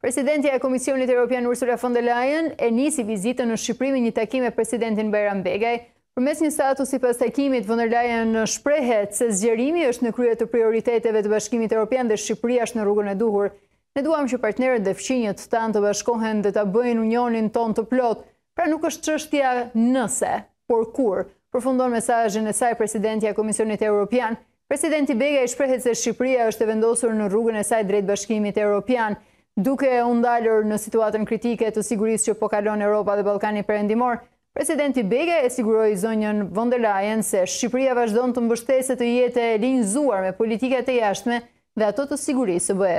Presidentja e Komisionit Europian Ursula von der Leyen e nisi vizitën në Shqiprimi një takim e presidentin Bajram Begaj. Për mes një status si pas takimit, von der Leyen shprehet se zgjerimi është në kryet të prioriteteve të bashkimit Europian dhe Shqipria është në rrugën e duhur. Ne duham që partnerët dhe fqinjët të tanë të bashkohen dhe të bëjnë unionin ton të plot, pra nuk është qështja nëse, por kur, përfundon mesajën e saj presidentja Komisionit Europian. Presidenti Begaj shprehet se Shqipria është vendosur në rrugën e saj drejt bashkimit Europian, Duke undalur në situatën kritike të sigurisë që pokalon Europa dhe Balkani për endimor, presidenti Bege e siguroi zonjën von se Shqipëria vazhdon të mbështese të jetë e linjëzuar me politikat e jashtme dhe ato të sigurisë së be